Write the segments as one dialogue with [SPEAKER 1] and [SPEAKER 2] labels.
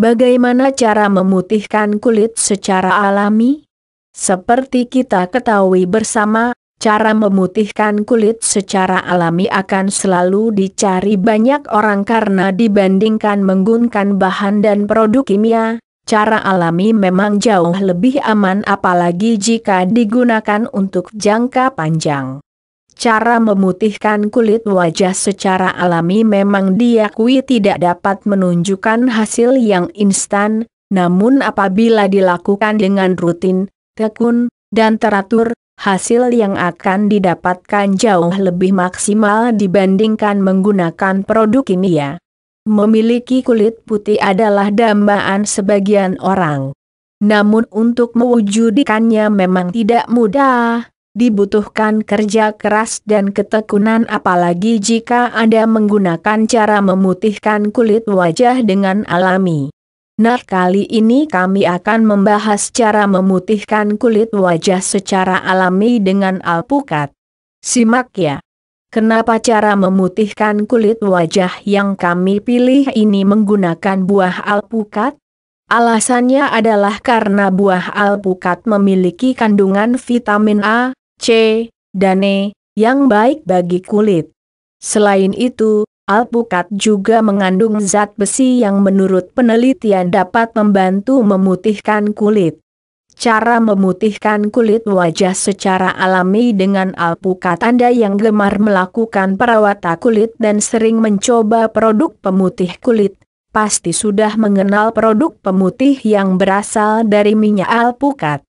[SPEAKER 1] Bagaimana cara memutihkan kulit secara alami? Seperti kita ketahui bersama, cara memutihkan kulit secara alami akan selalu dicari banyak orang karena dibandingkan menggunakan bahan dan produk kimia, cara alami memang jauh lebih aman apalagi jika digunakan untuk jangka panjang. Cara memutihkan kulit wajah secara alami memang diakui tidak dapat menunjukkan hasil yang instan, namun apabila dilakukan dengan rutin, tekun, dan teratur, hasil yang akan didapatkan jauh lebih maksimal dibandingkan menggunakan produk kimia. Memiliki kulit putih adalah dambaan sebagian orang. Namun untuk mewujudkannya memang tidak mudah, dibutuhkan kerja keras dan ketekunan apalagi jika Anda menggunakan cara memutihkan kulit wajah dengan alami. Nah kali ini kami akan membahas cara memutihkan kulit wajah secara alami dengan alpukat. Simak ya. Kenapa cara memutihkan kulit wajah yang kami pilih ini menggunakan buah alpukat? Alasannya adalah karena buah alpukat memiliki kandungan vitamin A, C. dan E, yang baik bagi kulit. Selain itu, alpukat juga mengandung zat besi yang menurut penelitian dapat membantu memutihkan kulit. Cara memutihkan kulit wajah secara alami dengan alpukat Anda yang gemar melakukan perawatan kulit dan sering mencoba produk pemutih kulit, pasti sudah mengenal produk pemutih yang berasal dari minyak alpukat.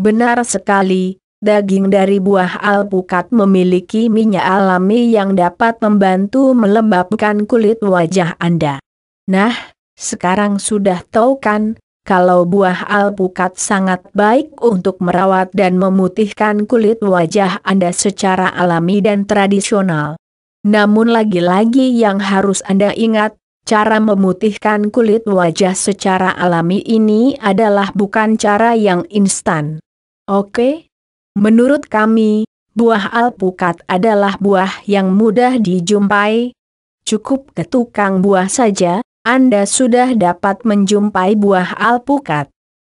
[SPEAKER 1] Benar sekali, Daging dari buah alpukat memiliki minyak alami yang dapat membantu melembabkan kulit wajah Anda. Nah, sekarang sudah tahu kan, kalau buah alpukat sangat baik untuk merawat dan memutihkan kulit wajah Anda secara alami dan tradisional. Namun lagi-lagi yang harus Anda ingat, cara memutihkan kulit wajah secara alami ini adalah bukan cara yang instan. Oke, Menurut kami, buah alpukat adalah buah yang mudah dijumpai. Cukup ke tukang buah saja, Anda sudah dapat menjumpai buah alpukat.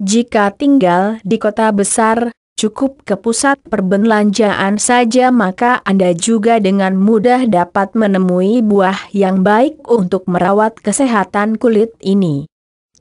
[SPEAKER 1] Jika tinggal di kota besar, cukup ke pusat perbelanjaan saja maka Anda juga dengan mudah dapat menemui buah yang baik untuk merawat kesehatan kulit ini.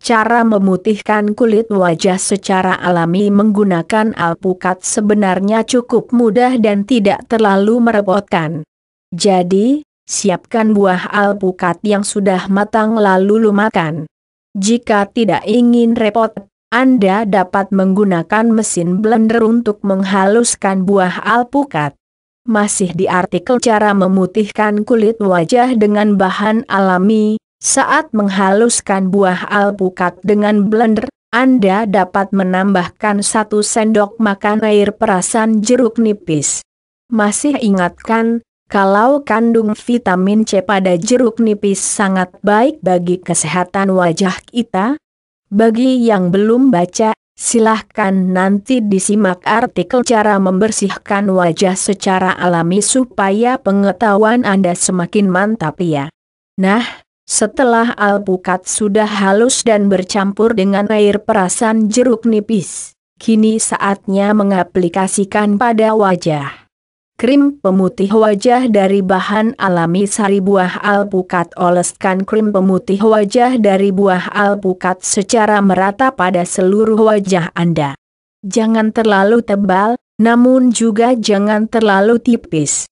[SPEAKER 1] Cara memutihkan kulit wajah secara alami menggunakan alpukat sebenarnya cukup mudah dan tidak terlalu merepotkan. Jadi, siapkan buah alpukat yang sudah matang lalu lumakan. Jika tidak ingin repot, Anda dapat menggunakan mesin blender untuk menghaluskan buah alpukat. Masih di artikel cara memutihkan kulit wajah dengan bahan alami, saat menghaluskan buah alpukat dengan blender, Anda dapat menambahkan satu sendok makan air perasan jeruk nipis. Masih ingatkan, kalau kandung vitamin C pada jeruk nipis sangat baik bagi kesehatan wajah kita? Bagi yang belum baca, silahkan nanti disimak artikel cara membersihkan wajah secara alami supaya pengetahuan Anda semakin mantap ya. Nah, setelah alpukat sudah halus dan bercampur dengan air perasan jeruk nipis, kini saatnya mengaplikasikan pada wajah. Krim pemutih wajah dari bahan alami sari buah alpukat oleskan krim pemutih wajah dari buah alpukat secara merata pada seluruh wajah Anda. Jangan terlalu tebal, namun juga jangan terlalu tipis.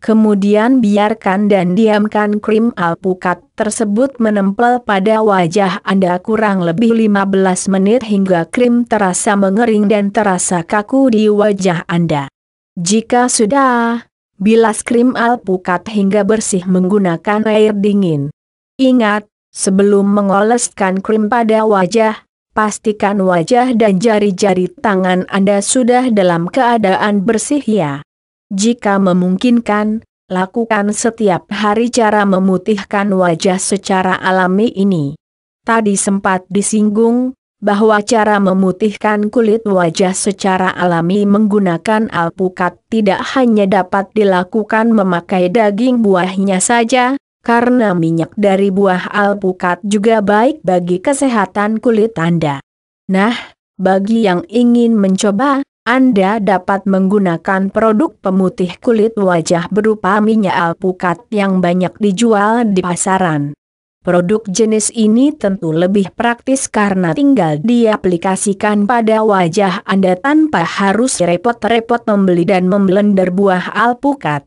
[SPEAKER 1] Kemudian biarkan dan diamkan krim alpukat tersebut menempel pada wajah Anda kurang lebih 15 menit hingga krim terasa mengering dan terasa kaku di wajah Anda. Jika sudah, bilas krim alpukat hingga bersih menggunakan air dingin. Ingat, sebelum mengoleskan krim pada wajah, pastikan wajah dan jari-jari tangan Anda sudah dalam keadaan bersih ya. Jika memungkinkan, lakukan setiap hari cara memutihkan wajah secara alami ini. Tadi sempat disinggung, bahwa cara memutihkan kulit wajah secara alami menggunakan alpukat tidak hanya dapat dilakukan memakai daging buahnya saja, karena minyak dari buah alpukat juga baik bagi kesehatan kulit Anda. Nah, bagi yang ingin mencoba, anda dapat menggunakan produk pemutih kulit wajah berupa minyak alpukat yang banyak dijual di pasaran. Produk jenis ini tentu lebih praktis karena tinggal diaplikasikan pada wajah Anda tanpa harus repot-repot membeli dan memblender buah alpukat.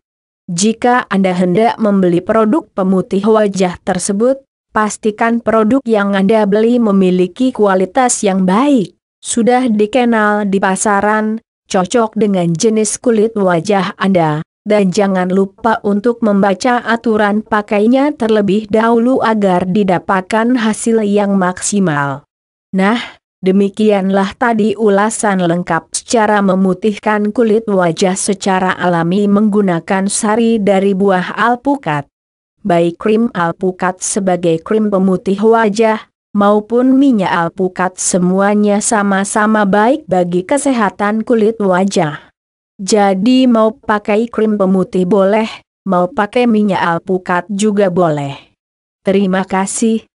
[SPEAKER 1] Jika Anda hendak membeli produk pemutih wajah tersebut, pastikan produk yang Anda beli memiliki kualitas yang baik. Sudah dikenal di pasaran, cocok dengan jenis kulit wajah Anda, dan jangan lupa untuk membaca aturan pakainya terlebih dahulu agar didapatkan hasil yang maksimal. Nah, demikianlah tadi ulasan lengkap secara memutihkan kulit wajah secara alami menggunakan sari dari buah alpukat. Baik krim alpukat sebagai krim pemutih wajah, maupun minyak alpukat semuanya sama-sama baik bagi kesehatan kulit wajah. Jadi mau pakai krim pemutih boleh, mau pakai minyak alpukat juga boleh. Terima kasih,